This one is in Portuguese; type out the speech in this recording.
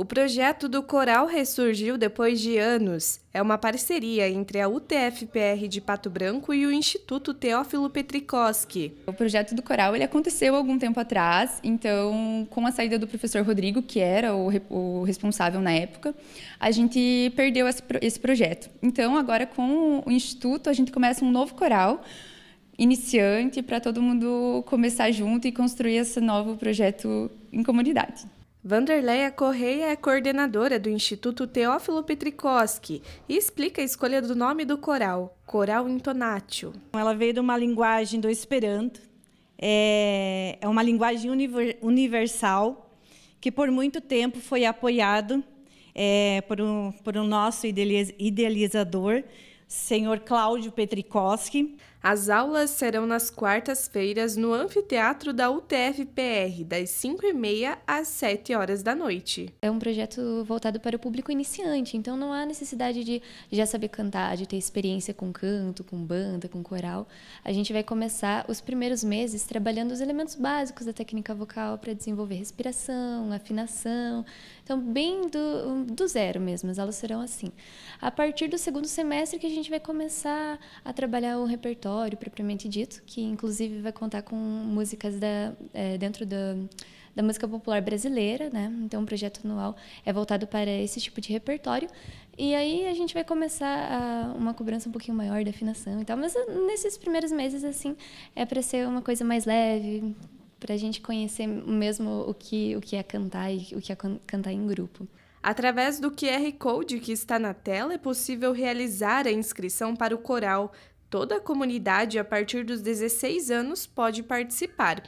O projeto do Coral ressurgiu depois de anos. É uma parceria entre a UTFPR de Pato Branco e o Instituto Teófilo Petrikoski. O projeto do Coral ele aconteceu algum tempo atrás, então, com a saída do professor Rodrigo, que era o, o responsável na época, a gente perdeu esse, esse projeto. Então, agora com o Instituto, a gente começa um novo coral iniciante para todo mundo começar junto e construir esse novo projeto em comunidade. Vanderleia Correia é coordenadora do Instituto Teófilo Petrikowski e explica a escolha do nome do coral, Coral Intonatio. Ela veio de uma linguagem do Esperanto, é, é uma linguagem universal que por muito tempo foi apoiado é, por, um, por um nosso idealizador, senhor Cláudio Petrikowski. As aulas serão nas quartas-feiras no anfiteatro da UTFPR, das 5h30 às 7 horas da noite. É um projeto voltado para o público iniciante, então não há necessidade de já saber cantar, de ter experiência com canto, com banda, com coral. A gente vai começar os primeiros meses trabalhando os elementos básicos da técnica vocal para desenvolver respiração, afinação. Então, bem do, do zero mesmo, as aulas serão assim. A partir do segundo semestre que a gente vai começar a trabalhar o repertório repertório propriamente dito, que inclusive vai contar com músicas da, é, dentro da, da música popular brasileira, né? Então o projeto anual é voltado para esse tipo de repertório. E aí a gente vai começar a, uma cobrança um pouquinho maior da afinação e tal, mas ah, nesses primeiros meses assim é para ser uma coisa mais leve, para a gente conhecer mesmo o que o que é cantar e o que é cantar em grupo. Através do QR Code que está na tela, é possível realizar a inscrição para o coral, Toda a comunidade a partir dos 16 anos pode participar.